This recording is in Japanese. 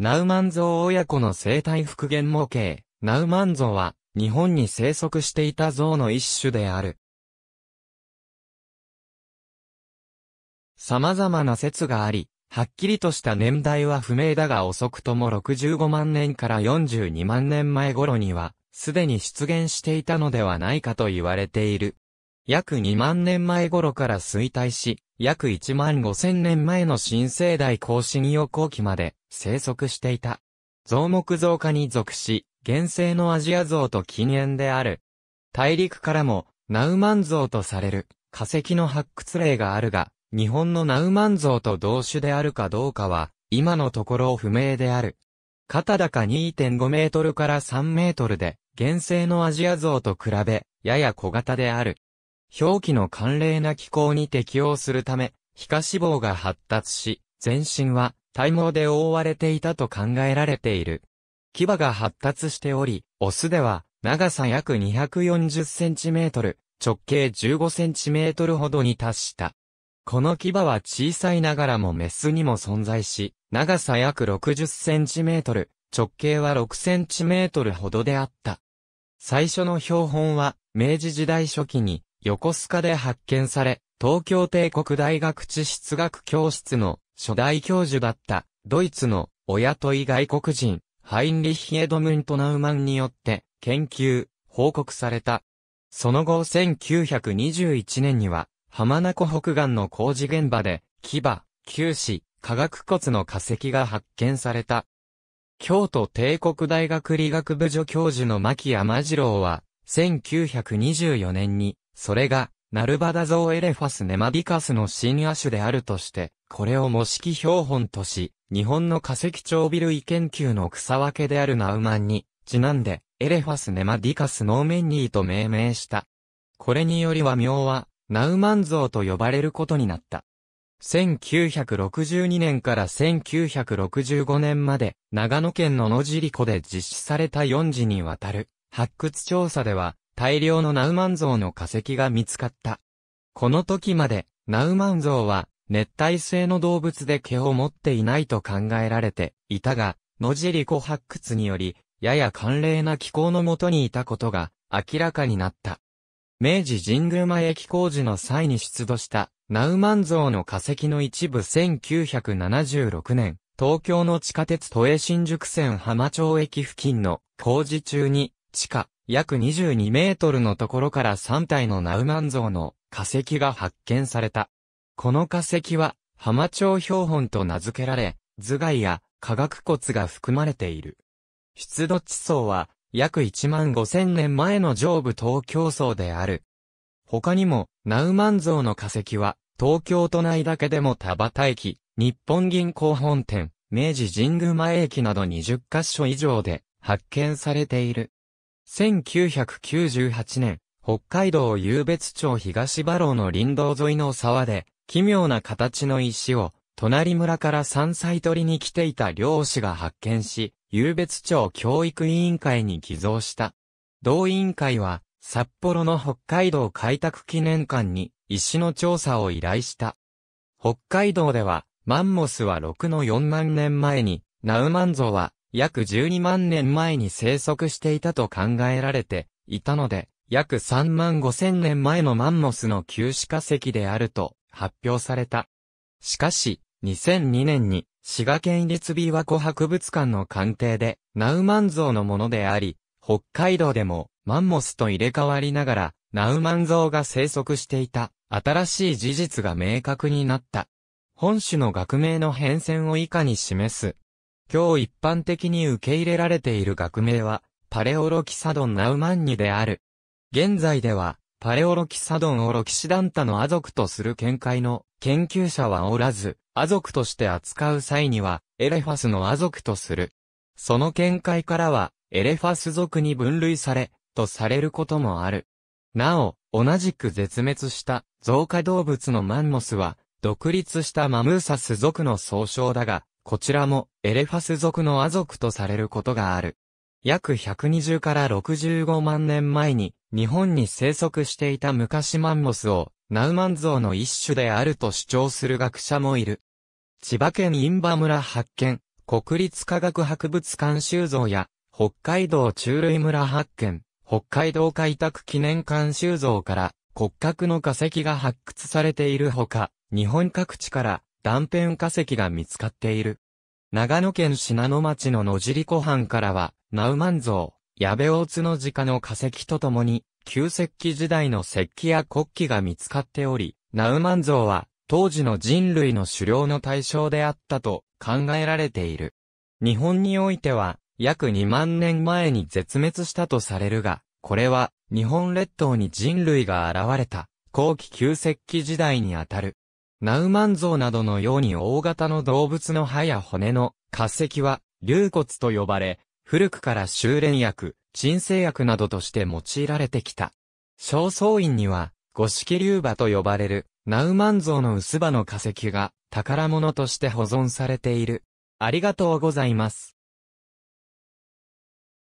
ナウマンゾウ親子の生態復元模型、ナウマンゾウは、日本に生息していたゾウの一種である。様々な説があり、はっきりとした年代は不明だが遅くとも65万年から42万年前頃には、すでに出現していたのではないかと言われている。約2万年前頃から衰退し、約1万5千年前の新生代後新予後期まで生息していた。増木増化に属し、原生のアジア像と近縁である。大陸からも、ナウマン像とされる化石の発掘例があるが、日本のナウマン像と同種であるかどうかは、今のところ不明である。肩高2.5メートルから3メートルで、原生のアジア像と比べ、やや小型である。表記の寒冷な気候に適応するため、皮下脂肪が発達し、全身は体毛で覆われていたと考えられている。牙が発達しており、オスでは長さ約 240cm、直径 15cm ほどに達した。この牙は小さいながらもメスにも存在し、長さ約 60cm、直径は 6cm ほどであった。最初の標本は、明治時代初期に、横須賀で発見され、東京帝国大学地質学教室の初代教授だった、ドイツの、親とい外国人、ハインリッヒ・エドムント・ナウマンによって、研究、報告された。その後1921年には、浜名湖北岸の工事現場で、牙、九死、化学骨の化石が発見された。京都帝国大学理学部助教授の牧山次郎は、1924年に、それがナルバダゾウエレファスネマディカスの新亜種であるとして、これを模式標本とし、日本の化石調ル。類研究の草分けであるナウマンに、ちなんで、エレファスネマディカスノーメンニーと命名した。これによりは名は、ナウマン像と呼ばれることになった。1962年から1965年まで、長野県の野尻湖で実施された4時にわたる、発掘調査では、大量のナウマンゾウの化石が見つかった。この時まで、ナウマンゾウは、熱帯性の動物で毛を持っていないと考えられていたが、野尻湖発掘により、やや寒冷な気候のもとにいたことが明らかになった。明治神宮前駅工事の際に出土したナウマンゾウの化石の一部1976年、東京の地下鉄都営新宿線浜町駅付近の工事中に地下約22メートルのところから3体のナウマン像の化石が発見された。この化石は浜町標本と名付けられ、頭蓋や化学骨が含まれている。出土地層は約1万5000年前の上部東京層である。他にも、ナウマン像の化石は、東京都内だけでも田端駅、日本銀行本店、明治神宮前駅など20カ所以上で発見されている。1998年、北海道湧別町東馬楼の林道沿いの沢で、奇妙な形の石を、隣村から山菜取りに来ていた漁師が発見し、湧別町教育委員会に寄贈した。同委員会は、札幌の北海道開拓記念館に、石の調査を依頼した。北海道では、マンモスは6の4万年前に、ナウマンゾは約12万年前に生息していたと考えられていたので、約3万5千年前のマンモスの旧死化石であると発表された。しかし、2002年に滋賀県立琵琶湖博物館の鑑定で、ナウマンゾウのものであり、北海道でもマンモスと入れ替わりながら、ナウマンゾウが生息していた、新しい事実が明確になった。本種の学名の変遷を以下に示す。今日一般的に受け入れられている学名は、パレオロキサドンナウマンニである。現在では、パレオロキサドンをロキシダンタのア族とする見解の研究者はおらず、ア族として扱う際には、エレファスのア族とする。その見解からは、エレファス族に分類され、とされることもある。なお、同じく絶滅した増加動物のマンモスは、独立したマムーサス族の総称だが、こちらもエレファス族のア族とされることがある。約120から65万年前に日本に生息していた昔マンモスをナウマンゾウの一種であると主張する学者もいる。千葉県ン馬村発見、国立科学博物館収蔵や北海道中類村発見、北海道開拓記念館収蔵から骨格の化石が発掘されているほか、日本各地から断片化石が見つかっている。長野県信濃町の野尻湖畔からは、ナウマン像、矢部大津の下の化石とともに、旧石器時代の石器や国旗が見つかっており、ナウマン像は、当時の人類の狩猟の対象であったと考えられている。日本においては、約2万年前に絶滅したとされるが、これは、日本列島に人類が現れた、後期旧石器時代にあたる。ナウマンゾウなどのように大型の動物の歯や骨の化石は、竜骨と呼ばれ、古くから修練薬、鎮静薬などとして用いられてきた。正倉院には、五色竜馬と呼ばれる、ナウマンゾウの薄歯の化石が、宝物として保存されている。ありがとうございます。